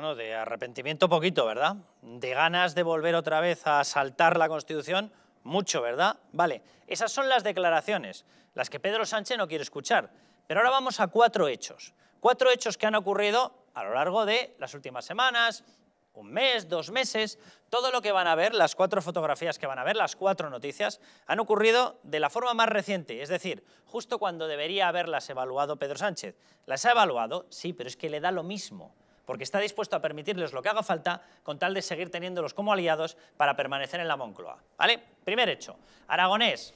Bueno, de arrepentimiento poquito, ¿verdad? De ganas de volver otra vez a saltar la Constitución, mucho, ¿verdad? Vale, esas son las declaraciones, las que Pedro Sánchez no quiere escuchar. Pero ahora vamos a cuatro hechos. Cuatro hechos que han ocurrido a lo largo de las últimas semanas, un mes, dos meses, todo lo que van a ver, las cuatro fotografías que van a ver, las cuatro noticias, han ocurrido de la forma más reciente, es decir, justo cuando debería haberlas evaluado Pedro Sánchez. Las ha evaluado, sí, pero es que le da lo mismo porque está dispuesto a permitirles lo que haga falta con tal de seguir teniéndolos como aliados para permanecer en la Moncloa. ¿Vale? Primer hecho. Aragonés,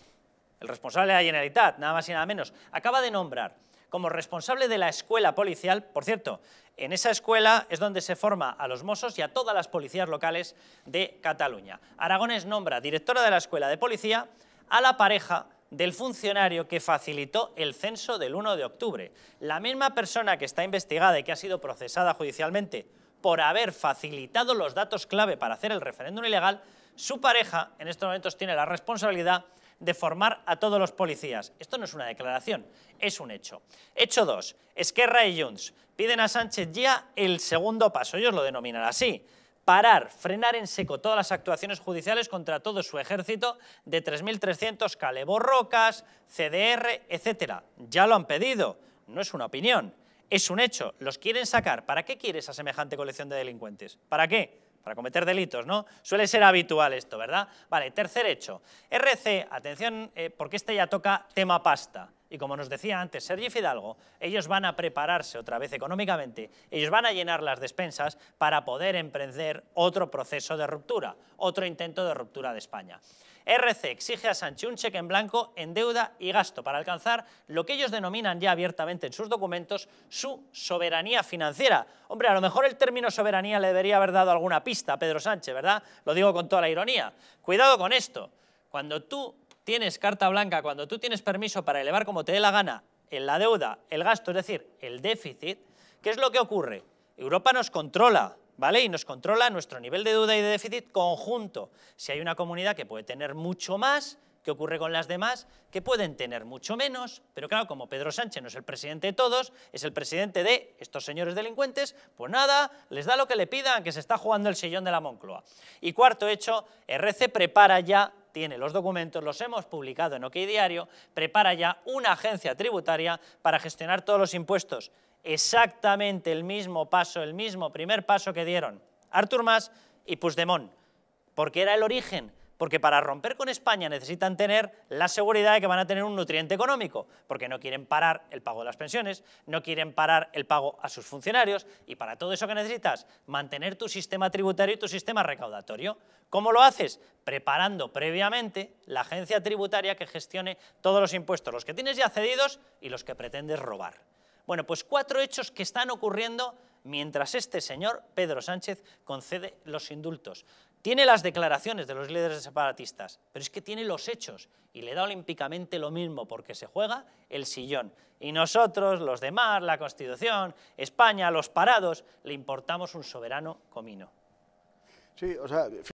el responsable de la Generalitat, nada más y nada menos, acaba de nombrar como responsable de la escuela policial, por cierto, en esa escuela es donde se forma a los mozos y a todas las policías locales de Cataluña. Aragonés nombra directora de la escuela de policía a la pareja del funcionario que facilitó el censo del 1 de octubre. La misma persona que está investigada y que ha sido procesada judicialmente por haber facilitado los datos clave para hacer el referéndum ilegal, su pareja en estos momentos tiene la responsabilidad de formar a todos los policías. Esto no es una declaración, es un hecho. Hecho 2. Esquerra y Junts piden a Sánchez ya el segundo paso, ellos lo denominan así parar, frenar en seco todas las actuaciones judiciales contra todo su ejército de 3.300 caleborrocas, CDR, etc. Ya lo han pedido, no es una opinión, es un hecho, los quieren sacar. ¿Para qué quiere esa semejante colección de delincuentes? ¿Para qué? Para cometer delitos, ¿no? Suele ser habitual esto, ¿verdad? Vale, tercer hecho. RC, atención, eh, porque este ya toca tema pasta. Y como nos decía antes Sergi Fidalgo, ellos van a prepararse otra vez económicamente, ellos van a llenar las despensas para poder emprender otro proceso de ruptura, otro intento de ruptura de España. RC exige a Sánchez un cheque en blanco en deuda y gasto para alcanzar lo que ellos denominan ya abiertamente en sus documentos su soberanía financiera. Hombre, a lo mejor el término soberanía le debería haber dado alguna pista a Pedro Sánchez, ¿verdad? Lo digo con toda la ironía. Cuidado con esto. Cuando tú tienes carta blanca cuando tú tienes permiso para elevar como te dé la gana en la deuda, el gasto, es decir, el déficit, ¿qué es lo que ocurre? Europa nos controla, ¿vale? Y nos controla nuestro nivel de deuda y de déficit conjunto. Si hay una comunidad que puede tener mucho más, ¿qué ocurre con las demás? Que pueden tener mucho menos, pero claro, como Pedro Sánchez no es el presidente de todos, es el presidente de estos señores delincuentes, pues nada, les da lo que le pidan, que se está jugando el sillón de la Moncloa. Y cuarto hecho, RC prepara ya tiene los documentos, los hemos publicado en OK Diario, prepara ya una agencia tributaria para gestionar todos los impuestos. Exactamente el mismo paso, el mismo primer paso que dieron Artur Mas y Puigdemont, porque era el origen porque para romper con España necesitan tener la seguridad de que van a tener un nutriente económico, porque no quieren parar el pago de las pensiones, no quieren parar el pago a sus funcionarios, y para todo eso que necesitas, mantener tu sistema tributario y tu sistema recaudatorio. ¿Cómo lo haces? Preparando previamente la agencia tributaria que gestione todos los impuestos, los que tienes ya cedidos y los que pretendes robar. Bueno, pues cuatro hechos que están ocurriendo mientras este señor, Pedro Sánchez, concede los indultos. Tiene las declaraciones de los líderes separatistas, pero es que tiene los hechos y le da olímpicamente lo mismo porque se juega el sillón. Y nosotros, los demás, la Constitución, España, los parados, le importamos un soberano comino. Sí, o sea...